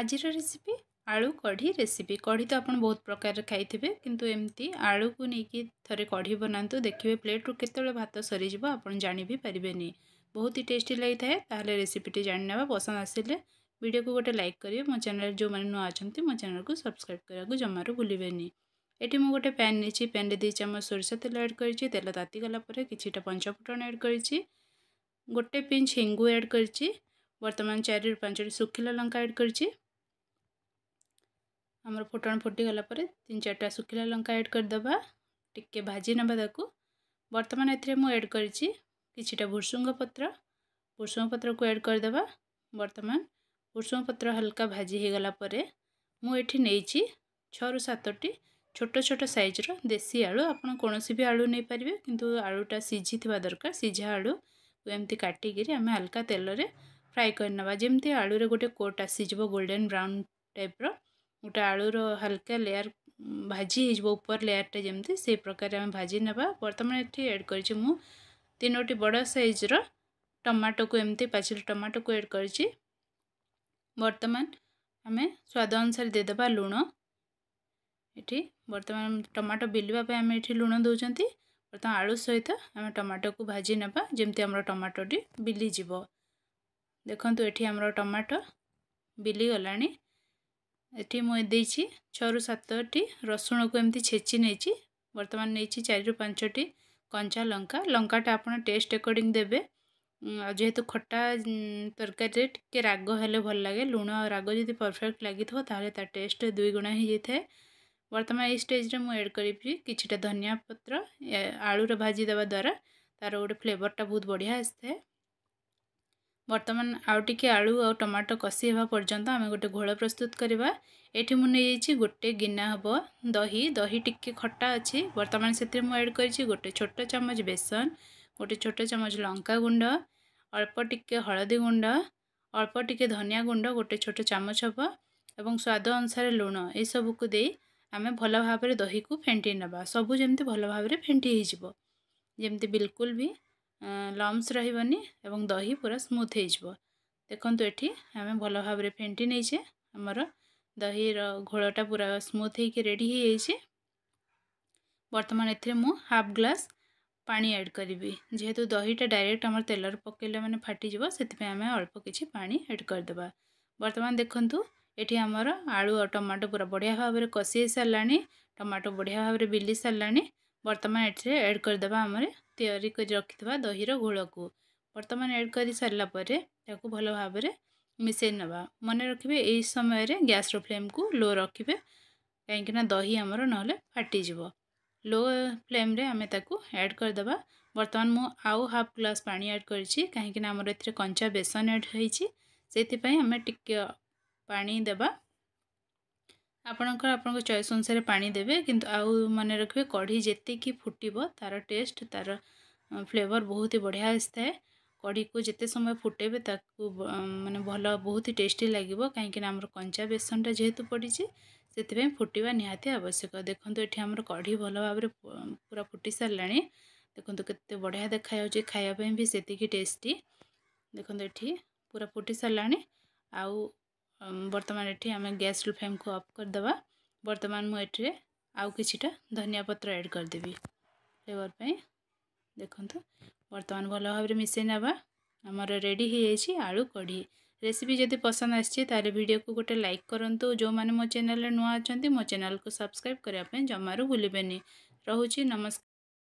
ଆଜିର ରେସିପି ଆଳୁ କଢ଼ି ରେସିପି କଢ଼ି ତ ଆପଣ ବହୁତ ପ୍ରକାରରେ ଖାଇଥିବେ କିନ୍ତୁ ଏମିତି ଆଳୁକୁ ନେଇକି ଥରେ କଢ଼ି ବନାନ୍ତୁ ଦେଖିବେ ପ୍ଲେଟ୍ରୁ କେତେବେଳେ ଭାତ ସରିଯିବ ଆପଣ ଜାଣି ବି ପାରିବେନି ବହୁତ ହି ଟେଷ୍ଟି ଲାଗିଥାଏ ତାହେଲେ ରେସିପିଟି ଜାଣିନେବା ପସନ୍ଦ ଆସିଲେ ଭିଡ଼ିଓକୁ ଗୋଟେ ଲାଇକ୍ କରିବେ ମୋ ଚ୍ୟାନେଲ୍ ଯେଉଁମାନେ ନୂଆ ଅଛନ୍ତି ମୋ ଚ୍ୟାନେଲ୍କୁ ସବସ୍କ୍ରାଇବ୍ କରିବାକୁ ଜମାରୁ ଭୁଲିବେନି ଏଠି ମୁଁ ଗୋଟେ ପ୍ୟାନ୍ ନେଇଛି ପ୍ୟାନ୍ରେ ଦୁଇ ଚାମଚ ସୋରିଷ ତେଲ ଆଡ଼୍ କରିଛି ତେଲ ତାତିଗଲା ପରେ କିଛିଟା ପଞ୍ଚଫୁଟଣ ଆଡ଼୍ କରିଛି ଗୋଟେ ପିଞ୍ଚ ହିଙ୍ଗୁ ଆଡ଼୍ କରିଛି ବର୍ତ୍ତମାନ ଚାରିରୁ ପାଞ୍ଚଟି ଶୁଖିଲା ଲଙ୍କା ଆଡ଼୍ କରିଛି ଆମର ଫୁଟଣ ଫୁଟିଗଲା ପରେ ତିନି ଚାରିଟା ଶୁଖିଲା ଲଙ୍କା ଆଡ଼୍ କରିଦେବା ଟିକେ ଭାଜି ନେବା ତାକୁ ବର୍ତ୍ତମାନ ଏଥିରେ ମୁଁ ଆଡ଼୍ କରିଛି କିଛିଟା ଭୃଷୁଙ୍ଗ ପତ୍ର ଭୃଷୁଙ୍ଗ ପତ୍ରକୁ ଆଡ଼୍ କରିଦେବା ବର୍ତ୍ତମାନ ଭୃଷୁଙ୍ଗ ପତ୍ର ହାଲକା ଭାଜି ହୋଇଗଲା ପରେ ମୁଁ ଏଠି ନେଇଛି ଛଅରୁ ସାତଟି ଛୋଟ ଛୋଟ ସାଇଜ୍ର ଦେଶୀ ଆଳୁ ଆପଣ କୌଣସି ବି ଆଳୁ ନେଇପାରିବେ କିନ୍ତୁ ଆଳୁଟା ସିଝିଥିବା ଦରକାର ସିଝା ଆଳୁ ଏମିତି କାଟିକିରି ଆମେ ହାଲକା ତେଲରେ ଫ୍ରାଏ କରିନେବା ଯେମିତି ଆଳୁରେ ଗୋଟେ କୋଟ୍ ଆସିଯିବ ଗୋଲ୍ଡେନ୍ ବ୍ରାଉନ୍ ଟାଇପ୍ର ଗୋଟେ ଆଳୁର ହାଲକା ଲେୟାର୍ ଭାଜି ହେଇଯିବ ଉପର ଲେୟାର୍ଟା ଯେମିତି ସେଇ ପ୍ରକାର ଆମେ ଭାଜି ନେବା ବର୍ତ୍ତମାନ ଏଠି ଆଡ଼୍ କରିଛି ମୁଁ ତିନୋଟି ବଡ଼ ସାଇଜ୍ର ଟମାଟୋକୁ ଏମିତି ପାଚିଲା ଟମାଟୋକୁ ଆଡ଼୍ କରିଛି ବର୍ତ୍ତମାନ ଆମେ ସ୍ୱାଦ ଅନୁସାରେ ଦେଇଦେବା ଲୁଣ ଏଠି ବର୍ତ୍ତମାନ ଟମାଟୋ ବିଲିବା ପାଇଁ ଆମେ ଏଠି ଲୁଣ ଦେଉଛନ୍ତି ବର୍ତ୍ତମାନ ଆଳୁ ସହିତ ଆମେ ଟମାଟୋକୁ ଭାଜି ନେବା ଯେମିତି ଆମର ଟମାଟୋଟି ବିଲିଯିବ ଦେଖନ୍ତୁ ଏଠି ଆମର ଟମାଟୋ ବିଲିଗଲାଣି ଏଠି ମୁଁ ଦେଇଛି ଛଅରୁ ସାତଟି ରସୁଣକୁ ଏମିତି ଛେଚି ନେଇଛି ବର୍ତ୍ତମାନ ନେଇଛି ଚାରିରୁ ପାଞ୍ଚଟି କଞ୍ଚା ଲଙ୍କା ଲଙ୍କାଟା ଆପଣ ଟେଷ୍ଟ ଆକର୍ଡ଼ିଂ ଦେବେ ଆଉ ଯେହେତୁ ଖଟା ତରକାରୀରେ ଟିକେ ରାଗ ହେଲେ ଭଲ ଲାଗେ ଲୁଣ ଆଉ ରାଗ ଯଦି ପରଫେକ୍ଟ ଲାଗିଥିବ ତାହେଲେ ତା ଟେଷ୍ଟ ଦୁଇ ଗୁଣା ହୋଇଯାଇଥାଏ ବର୍ତ୍ତମାନ ଏଇ ଷ୍ଟେଜ୍ରେ ମୁଁ ଏଡ଼୍ କରିବି କିଛିଟା ଧନିଆ ପତ୍ର ଆଳୁରେ ଭାଜି ଦେବା ଦ୍ୱାରା ତା'ର ଗୋଟେ ଫ୍ଲେଭର୍ଟା ବହୁତ ବଢ଼ିଆ ଆସିଥାଏ ବର୍ତ୍ତମାନ ଆଉ ଟିକିଏ ଆଳୁ ଆଉ ଟମାଟୋ କଷି ହେବା ପର୍ଯ୍ୟନ୍ତ ଆମେ ଗୋଟେ ଘୋଳ ପ୍ରସ୍ତୁତ କରିବା ଏଠି ମୁଁ ନେଇଯାଇଛି ଗୋଟେ ଗିନା ହେବ ଦହି ଦହି ଟିକିଏ ଖଟା ଅଛି ବର୍ତ୍ତମାନ ସେଥିରେ ମୁଁ ଆଡ଼୍ କରିଛି ଗୋଟେ ଛୋଟ ଚାମଚ ବେସନ ଗୋଟେ ଛୋଟ ଚାମଚ ଲଙ୍କା ଗୁଣ୍ଡ ଅଳ୍ପ ଟିକିଏ ହଳଦୀ ଗୁଣ୍ଡ ଅଳ୍ପ ଟିକିଏ ଧନିଆ ଗୁଣ୍ଡ ଗୋଟେ ଛୋଟ ଚାମଚ ହେବ ଏବଂ ସ୍ୱାଦ ଅନୁସାରେ ଲୁଣ ଏସବୁକୁ ଦେଇ ଆମେ ଭଲ ଭାବରେ ଦହିକୁ ଫେଣ୍ଟି ନେବା ସବୁ ଯେମିତି ଭଲ ଭାବରେ ଫେଣ୍ଟି ହେଇଯିବ ଯେମିତି ବିଲକୁଲ ବି ଲମ୍ସ ରହିବନି ଏବଂ ଦହି ପୁରା ସ୍ମୁଥ୍ ହେଇଯିବ ଦେଖନ୍ତୁ ଏଠି ଆମେ ଭଲ ଭାବରେ ଫେଣ୍ଟି ନେଇଛେ ଆମର ଦହିର ଘୋଳଟା ପୁରା ସ୍ମୁଥ୍ ହେଇକି ରେଡ଼ି ହେଇଯାଇଛି ବର୍ତ୍ତମାନ ଏଥିରେ ମୁଁ ହାଫ୍ ଗ୍ଲାସ୍ ପାଣି ଆଡ଼୍ କରିବି ଯେହେତୁ ଦହିଟା ଡାଇରେକ୍ଟ ଆମର ତେଲରେ ପକାଇଲେ ମାନେ ଫାଟିଯିବ ସେଥିପାଇଁ ଆମେ ଅଳ୍ପ କିଛି ପାଣି ଆଡ଼୍ କରିଦେବା ବର୍ତ୍ତମାନ ଦେଖନ୍ତୁ ଏଠି ଆମର ଆଳୁ ଆଉ ଟମାଟୋ ପୁରା ବଢ଼ିଆ ଭାବରେ କଷି ହେଇସାରିଲାଣି ଟମାଟୋ ବଢ଼ିଆ ଭାବରେ ବିଲି ସାରିଲାଣି ବର୍ତ୍ତମାନ ଏଥିରେ ଆଡ଼୍ କରିଦେବା ଆମର ତିଆରି କରି ରଖିଥିବା ଦହିର ଘୋଳକୁ ବର୍ତ୍ତମାନ ଏଡ଼୍ କରିସାରିଲା ପରେ ତାକୁ ଭଲ ଭାବରେ ମିଶାଇ ନେବା ମନେ ରଖିବେ ଏହି ସମୟରେ ଗ୍ୟାସ୍ର ଫ୍ଲେମ୍କୁ ଲୋ ରଖିବେ କାହିଁକିନା ଦହି ଆମର ନହେଲେ ଫାଟିଯିବ ଲୋ ଫ୍ଲେମ୍ରେ ଆମେ ତାକୁ ଆଡ଼୍ କରିଦେବା ବର୍ତ୍ତମାନ ମୁଁ ଆଉ ହାଫ୍ ଗ୍ଲାସ୍ ପାଣି ଆଡ଼୍ କରିଛି କାହିଁକିନା ଆମର ଏଥିରେ କଞ୍ଚା ବେସନ ଆଡ଼୍ ହେଇଛି ସେଥିପାଇଁ ଆମେ ଟିକେ ପାଣି ଦେବା आपणकर आप चयस अनुसार पा दे कि मन रखिए कढ़ी जी फुटब तार टेस्ट तार फ्लेवर बहुत ही बढ़िया आए कढ़ी को जिते समय फुटे मानते भल बहुत ही टेस्ट लगे कहीं आम कंचा बेसनटा जेहेतु पड़ी से फुटवा निहाती आवश्यक देखते ये आम कढ़ी भल भाव पूरा फुट सारा देखो के बढ़िया देखा खायापी से टेस्टी देखो ये पूरा फुट सारा आउ ବର୍ତ୍ତମାନ ଏଠି ଆମେ ଗ୍ୟାସ୍ର ଫ୍ଲେମ୍କୁ ଅଫ୍ କରିଦେବା ବର୍ତ୍ତମାନ ମୁଁ ଏଥିରେ ଆଉ କିଛିଟା ଧନିଆ ପତ୍ର ଆଡ଼୍ କରିଦେବି ଫ୍ଲେଭର୍ ପାଇଁ ଦେଖନ୍ତୁ ବର୍ତ୍ତମାନ ଭଲ ଭାବରେ ମିଶାଇ ନେବା ଆମର ରେଡ଼ି ହୋଇଯାଇଛି ଆଳୁ କଢ଼ି ରେସିପି ଯଦି ପସନ୍ଦ ଆସିଛି ତାହେଲେ ଭିଡ଼ିଓକୁ ଗୋଟେ ଲାଇକ୍ କରନ୍ତୁ ଯେଉଁମାନେ ମୋ ଚ୍ୟାନେଲ୍ରେ ନୂଆ ଅଛନ୍ତି ମୋ ଚ୍ୟାନେଲ୍କୁ ସବସ୍କ୍ରାଇବ୍ କରିବା ପାଇଁ ଜମାରୁ ଭୁଲିବେନି ରହୁଛି ନମସ୍କାର